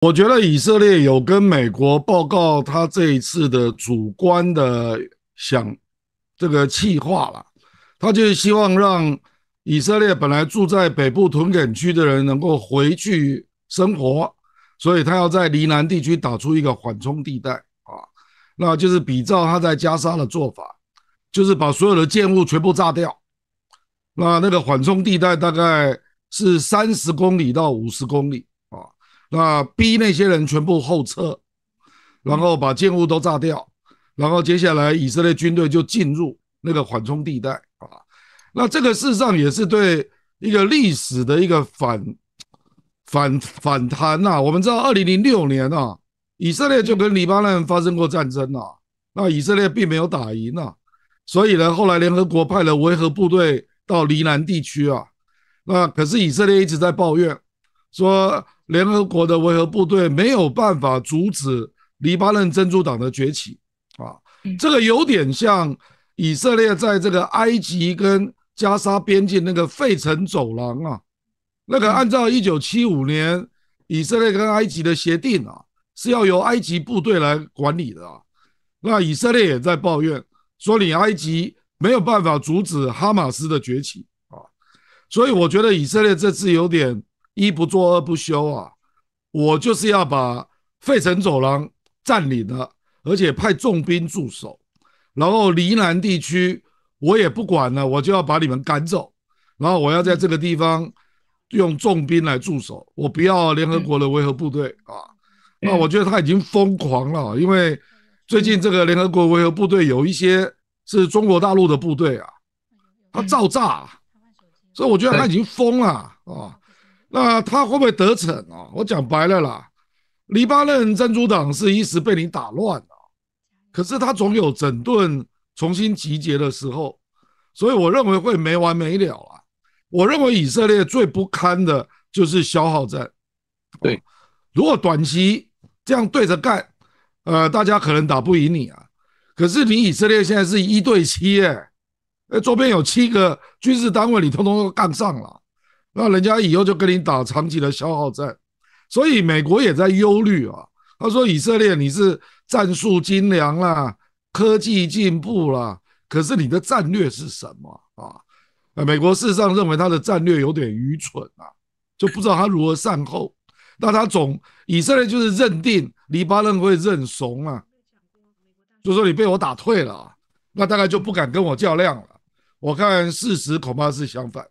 我觉得以色列有跟美国报告他这一次的主观的想这个气话了，他就是希望让以色列本来住在北部屯垦区的人能够回去生活，所以他要在黎南地区打出一个缓冲地带啊，那就是比照他在加沙的做法，就是把所有的建物全部炸掉，那那个缓冲地带大概是三十公里到五十公里。那逼那些人全部后撤，然后把建物都炸掉，然后接下来以色列军队就进入那个缓冲地带啊。那这个事实上也是对一个历史的一个反反反弹呐。我们知道，二零零六年啊，以色列就跟黎巴嫩发生过战争呐，那以色列并没有打赢呐，所以呢，后来联合国派了维和部队到黎南地区啊，那可是以色列一直在抱怨。说联合国的维和部队没有办法阻止黎巴嫩真主党的崛起啊，这个有点像以色列在这个埃及跟加沙边境那个费城走廊啊，那个按照一九七五年以色列跟埃及的协定啊，是要由埃及部队来管理的啊，那以色列也在抱怨说你埃及没有办法阻止哈马斯的崛起啊，所以我觉得以色列这次有点。一不做二不休啊！我就是要把费城走廊占领了，而且派重兵驻守。然后黎南地区我也不管了，我就要把你们赶走。然后我要在这个地方用重兵来驻守，我不要联合国的维和部队啊！那我觉得他已经疯狂了，因为最近这个联合国维和部队有一些是中国大陆的部队啊，他造炸，所以我觉得他已经疯了啊！那他会不会得逞啊？我讲白了啦，黎巴嫩真主党是一时被你打乱了，可是他总有整顿、重新集结的时候，所以我认为会没完没了啊。我认为以色列最不堪的就是消耗战。对，如果短期这样对着干，呃，大家可能打不赢你啊。可是你以色列现在是一对七，诶，哎，周边有七个军事单位，你通通都干上了。那人家以后就跟你打长期的消耗战，所以美国也在忧虑啊。他说：“以色列，你是战术精良啦，科技进步啦，可是你的战略是什么啊？”美国事实上认为他的战略有点愚蠢啊，就不知道他如何善后。那他总以色列就是认定黎巴嫩会认怂啊，就说你被我打退了啊，那大概就不敢跟我较量了。我看事实恐怕是相反。